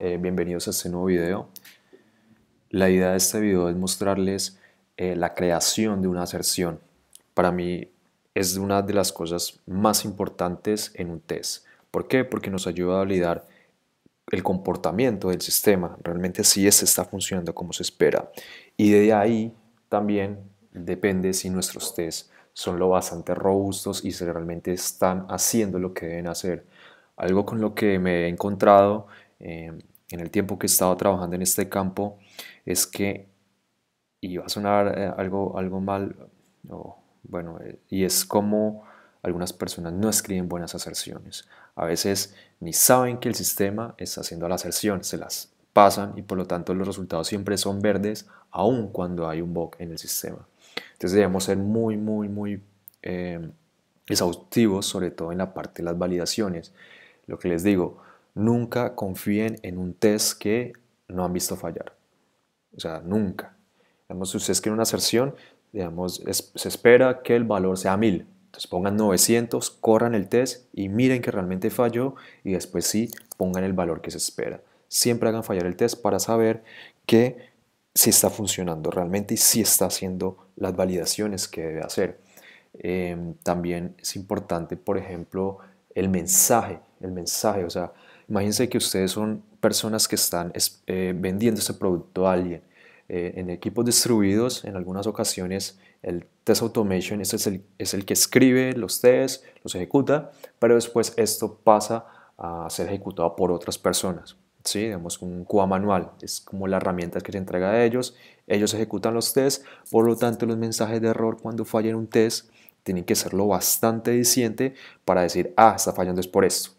Eh, bienvenidos a este nuevo video. La idea de este video es mostrarles eh, la creación de una aserción. Para mí es una de las cosas más importantes en un test. ¿Por qué? Porque nos ayuda a validar el comportamiento del sistema. Realmente si este está funcionando como se espera. Y de ahí también depende si nuestros tests son lo bastante robustos y si realmente están haciendo lo que deben hacer. Algo con lo que me he encontrado eh, en el tiempo que he estado trabajando en este campo es que, iba va a sonar eh, algo, algo mal, bueno, eh, y es como algunas personas no escriben buenas aserciones. A veces ni saben que el sistema está haciendo la aserción, se las pasan y por lo tanto los resultados siempre son verdes, aun cuando hay un bug en el sistema. Entonces debemos ser muy, muy, muy exhaustivos, sobre todo en la parte de las validaciones. Lo que les digo, nunca confíen en un test que no han visto fallar. O sea, nunca. Digamos, si ustedes quieren una aserción, digamos, se espera que el valor sea 1000. Entonces pongan 900, corran el test y miren que realmente falló y después sí pongan el valor que se espera. Siempre hagan fallar el test para saber que si está funcionando realmente y si está haciendo las validaciones que debe hacer. Em, también es importante, por ejemplo, el mensaje, el mensaje, o sea, Imagínense que ustedes son personas que están eh, vendiendo este producto a alguien. Eh, en equipos distribuidos, en algunas ocasiones, el test automation es, el, que escribe los tests, los ejecuta, pero después esto pasa a ser ejecutado por otras personas. ¿sí? Digamos, un QA manual, es como la herramienta que se entrega a ellos, ellos ejecutan los tests, por lo tanto los mensajes de error cuando fallen un test tienen que ser lo bastante eficiente para decir, ah, está fallando es por esto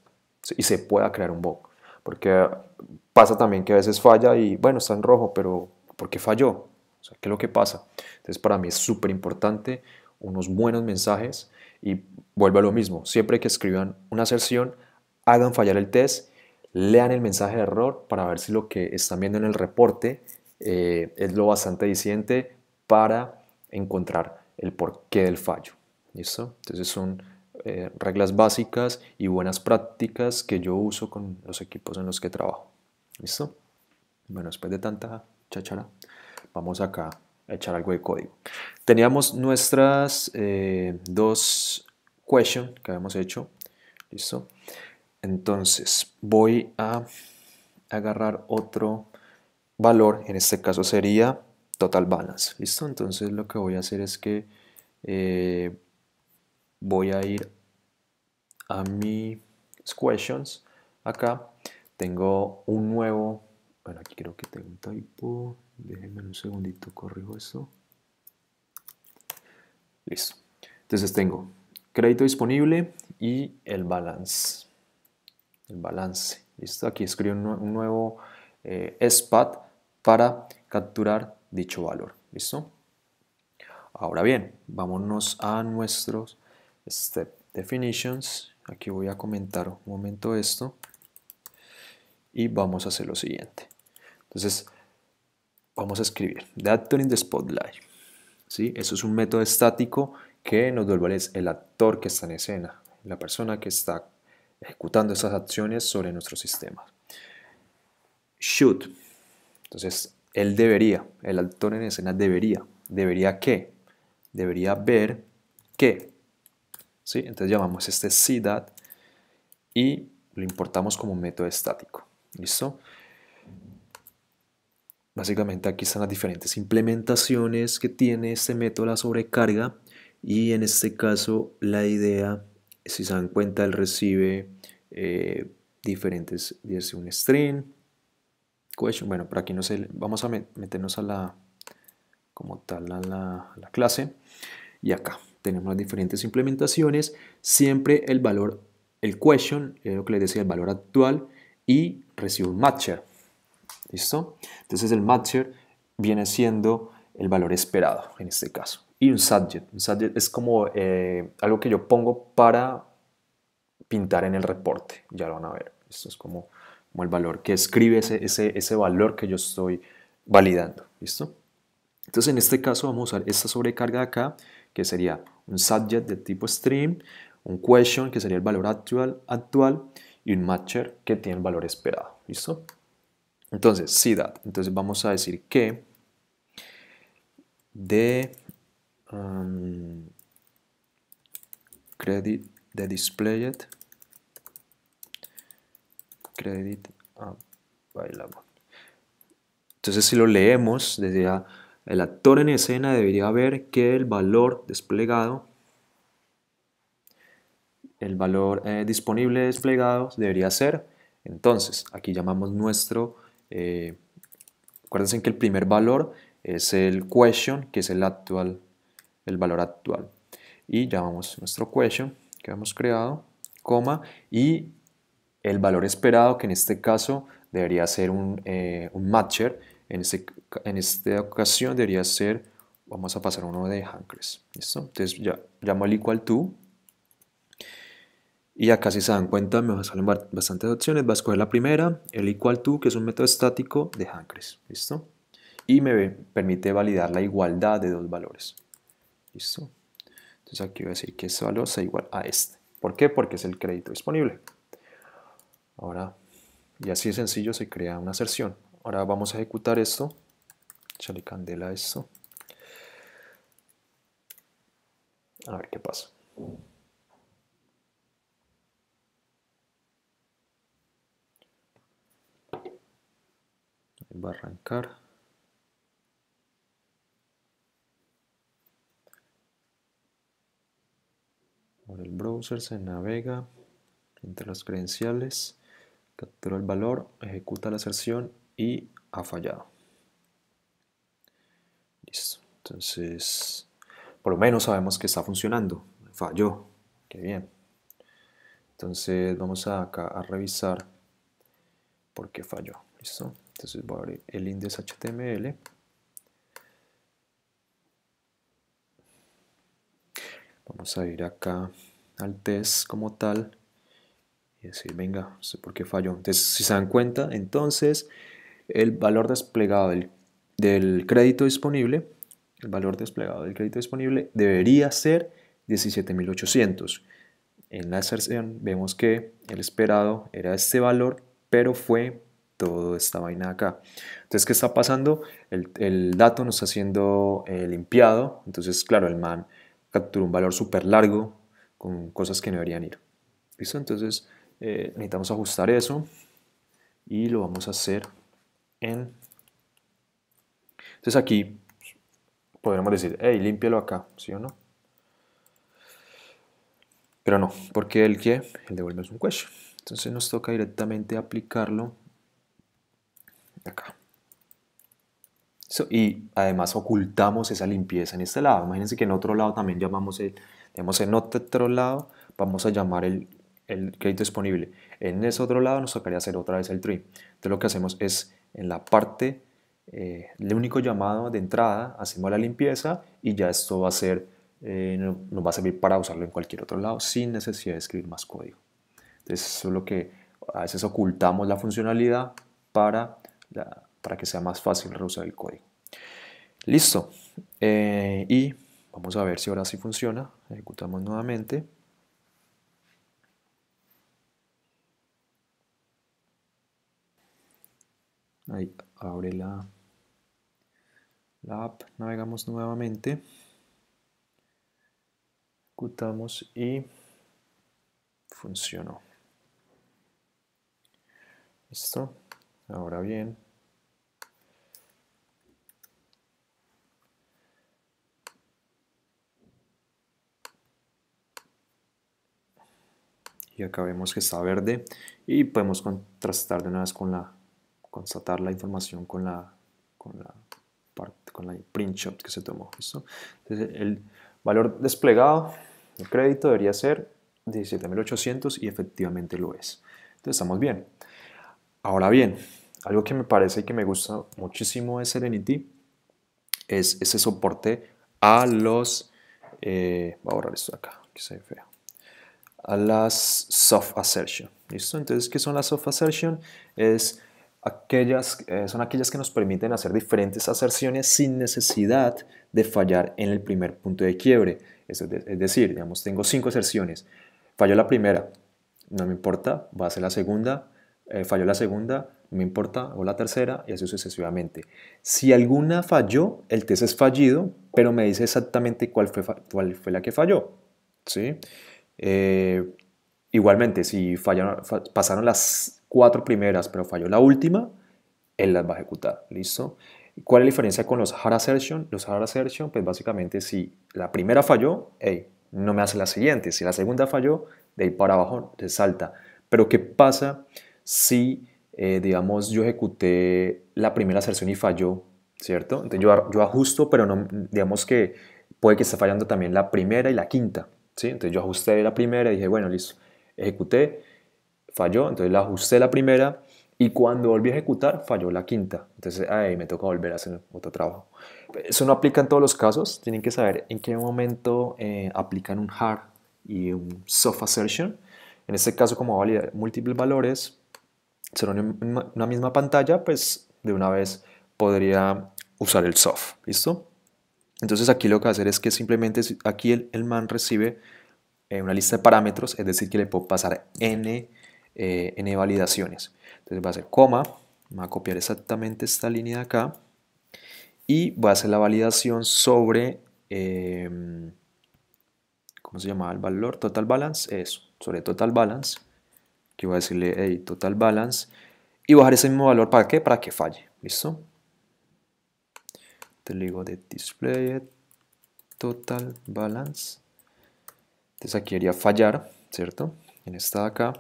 y se pueda crear un bug. Porque pasa también que a veces falla y bueno, está en rojo, pero ¿por qué falló? O sea, ¿qué es lo que pasa? Entonces para mí es súper importante unos buenos mensajes y vuelve a lo mismo. Siempre que escriban una aserción, hagan fallar el test, lean el mensaje de error para ver si lo que están viendo en el reporte eh, es lo bastante disidente para encontrar el porqué del fallo. ¿Listo? Entonces un... Eh, reglas básicas y buenas prácticas que yo uso con los equipos en los que trabajo. ¿Listo? Bueno, después de tanta chachara, vamos acá a echar algo de código. Teníamos nuestras eh, dos questions que habíamos hecho. ¿Listo? Entonces, voy a agarrar otro valor. En este caso sería total balance. ¿Listo? Entonces, lo que voy a hacer es que eh, voy a ir a mis questions acá tengo un nuevo bueno aquí creo que tengo un typo déjenme un segundito corrijo eso listo entonces tengo crédito disponible y el balance el balance listo aquí escribo un, nuevo eh, para capturar dicho valor listo ahora bien vámonos a nuestros step definitions. Aquí voy a comentar un momento esto y vamos a hacer lo siguiente. Entonces, vamos a escribir the actor in the spotlight. ¿Sí? Eso es un método estático que nos devuelve el actor que está en escena, la persona que está ejecutando esas acciones sobre nuestro sistema. Should. Entonces, él debería, el actor en escena debería. ¿Debería qué? Debería ver que entonces llamamos este CDAT y lo importamos como un método estático. ¿Listo? Básicamente aquí están las diferentes implementaciones que tiene este método la sobrecarga y en este caso la idea, si se dan cuenta, él recibe eh, diferentes, dice un string, bueno, por aquí no sé, vamos a meternos a la, como tal, la, a la clase y acá, tenemos las diferentes implementaciones, siempre el valor, el question, es lo que les decía, el valor actual, y recibe un matcher. ¿Listo? Entonces el matcher viene siendo el valor esperado en este caso. Y un subject. Un subject es como eh, algo que yo pongo para pintar en el reporte. Ya lo van a ver. Esto es como, como el valor que escribe ese, ese, ese valor que yo estoy validando. ¿Listo? Entonces en este caso vamos a usar esta sobrecarga de acá que sería un subject de tipo stream, un question, que sería el valor actual, actual y un matcher, que tiene el valor esperado. ¿Listo? Entonces, see that. Entonces vamos a decir que de um, credit de displayed credit available. Ah, Entonces si lo leemos desde ya, el actor en escena debería ver que el valor desplegado, el valor eh, disponible desplegado debería ser, entonces, aquí llamamos nuestro, eh, acuérdense que el primer valor es el question, que es el actual, el valor actual. Y llamamos nuestro question que hemos creado, coma, y el valor esperado, que en este caso debería ser un eh, matcher, en, esta ocasión debería ser, vamos a pasar uno de Hankres. ¿Listo? Entonces ya llamo al igual to Y acá si se dan cuenta me salen bastantes opciones. Va a escoger la primera, el equal to, que es un método estático de Hankres. ¿Listo? Y me permite validar la igualdad de dos valores. ¿Listo? Entonces aquí voy a decir que este valor sea igual a este. ¿Por qué? Porque es el crédito disponible. Ahora, y así de sencillo se crea una aserción. Ahora vamos a ejecutar esto. Echarle candela a esto. A ver qué pasa. va a arrancar por el browser se navega entre las credenciales captura el valor ejecuta la aserción y ha fallado. Listo. Entonces, por lo menos sabemos que está funcionando. Falló. Qué bien. Entonces vamos a acá a revisar por qué falló. ¿Listo? Entonces voy a abrir el index HTML. Vamos a ir acá al test como tal y decir, venga, sé por qué falló. Entonces, si se dan cuenta, entonces el valor desplegado del, crédito disponible, el valor desplegado del crédito disponible debería ser 17.800. En la exerción vemos que el esperado era este valor, pero fue toda esta vaina acá. Entonces, ¿qué está pasando? El, dato no está siendo eh, limpiado. Entonces, claro, el man capturó un valor súper largo con cosas que no deberían ir. ¿Listo? Entonces, eh, necesitamos ajustar eso y lo vamos a hacer entonces aquí podremos decir, hey, límpialo acá, ¿sí o no? Pero no, porque el que, el devuelve es un question. Entonces nos toca directamente aplicarlo acá. y además ocultamos esa limpieza en este lado. Imagínense que en otro lado también llamamos el, tenemos en otro lado, vamos a llamar el, el crédito disponible. En ese otro lado nos tocaría hacer otra vez el tree. Entonces lo que hacemos es en la parte, eh, el único llamado de entrada, hacemos la limpieza y ya esto va a ser, eh, nos va a servir para usarlo en cualquier otro lado sin necesidad de escribir más código. Entonces eso es lo que a veces ocultamos la funcionalidad para, para que sea más fácil reusar el código. Listo. Eh, y vamos a ver si ahora sí funciona. Ejecutamos nuevamente. Ahí abre la, la app, navegamos nuevamente, ejecutamos y funcionó. Listo, ahora bien. Y acá vemos que está verde y podemos contrastar de una vez con la constatar la información con la, con la, parte, con la print shop que se tomó. Entonces, el valor desplegado del crédito debería ser 17.800 y efectivamente lo es. Entonces estamos bien. Ahora bien, algo que me parece que me gusta muchísimo de Serenity es ese soporte a los... Eh, voy a borrar esto de acá, que se ve feo. A las soft assertion. ¿Listo? Entonces, ¿qué son las soft assertion? Es aquellas, eh, son aquellas que nos permiten hacer diferentes aserciones sin necesidad de fallar en el primer punto de quiebre. Es, decir, digamos, tengo cinco aserciones. Falló la primera, no me importa, va a ser la segunda, eh, falló la segunda, no me importa, o la tercera, y así sucesivamente. Si alguna falló, el test es fallido, pero me dice exactamente cuál fue, cuál fue la que falló. ¿sí? Eh, Igualmente, si fallaron, pasaron las cuatro primeras, pero falló la última, él las va a ejecutar. ¿Listo? ¿Cuál es la diferencia con los hard assertion? Los hard assertion, pues básicamente si la primera falló, hey, no me hace la siguiente. Si la segunda falló, de ahí para abajo se salta. Pero ¿qué pasa si, eh, digamos, yo ejecuté la primera aserción y falló, ¿cierto? Entonces yo, yo ajusto, pero no, digamos que puede que esté fallando también la primera y la quinta, ¿sí? Entonces yo ajusté la primera y dije, bueno, listo ejecuté, falló, entonces la ajusté la primera y cuando volví a ejecutar falló la quinta. Entonces, ay, me toca volver a hacer otro trabajo. Eso no aplica en todos los casos, tienen que saber en qué momento eh, aplican un hard y un soft assertion. En este caso, como va validar múltiples valores, serán en una misma pantalla, pues de una vez podría usar el soft, ¿listo? Entonces aquí lo que va a hacer es que simplemente aquí el, el man recibe una lista de parámetros, es decir, que le puedo pasar n, eh, n validaciones. Entonces va a hacer coma, me a copiar exactamente esta línea de acá y voy a hacer la validación sobre, em, ¿cómo se llama el valor? Total balance, eso, sobre total balance. que voy a decirle, total balance. Y voy a dejar ese mismo valor, ¿para qué? Para que falle, ¿listo? Te digo de display total balance entonces aquí haría fallar, ¿cierto? En esta acá.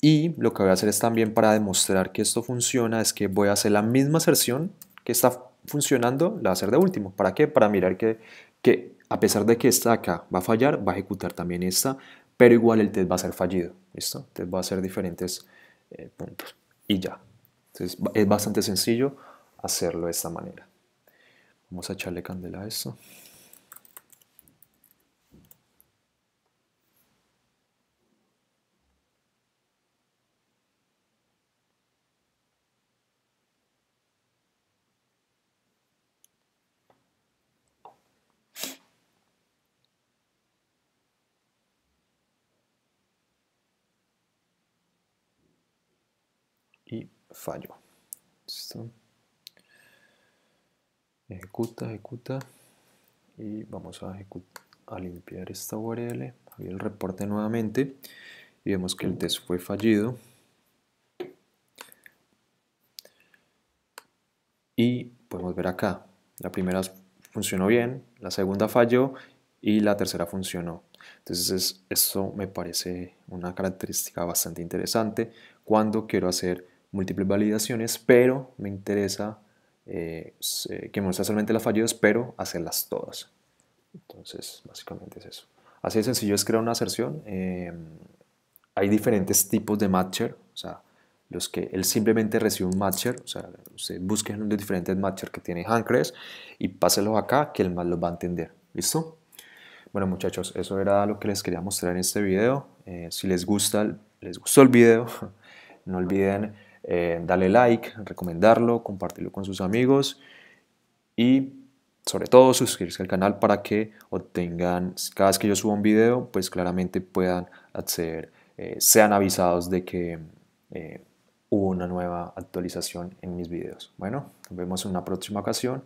Y lo que voy a hacer es también para demostrar que esto funciona, es que voy a hacer la misma aserción que está funcionando, la voy a hacer de último. ¿Para qué? Para mirar que, a pesar de que esta acá va a fallar, va a ejecutar también esta, pero igual el test va a ser fallido, ¿listo? Entonces va a ser diferentes eh, puntos y ya. Entonces es bastante sencillo hacerlo de esta manera. Vamos a echarle candela a esto. y falló Ejecuta, ejecuta. Y vamos a, a limpiar esta URL. Abrir el reporte nuevamente. Y vemos que el test fue fallido. Y podemos ver acá. La primera funcionó bien, la segunda falló y la tercera funcionó. Entonces eso me parece una característica bastante interesante cuando quiero hacer múltiples validaciones, pero me interesa eh, eh, que me muestra solamente las fallidas, pero hacerlas todas. Entonces, básicamente es eso. Así de sencillo es crear una aserción. Em, hay diferentes tipos de matcher, o sea, los que él simplemente recibe un matcher, o sea, busquen los diferentes matcher que tiene Handcrest y pásenlos acá que él más los va a entender. ¿Listo? Bueno muchachos, eso era lo que les quería mostrar en este video. Eh, si les gusta, les gustó el video, no olviden eh, dale like, recomendarlo, compartirlo con sus amigos y sobre todo suscribirse al canal para que obtengan, cada vez que yo suba un video, pues claramente puedan acceder, eh, sean avisados de que eh, hubo una nueva actualización en mis videos. Bueno, nos vemos en una próxima ocasión.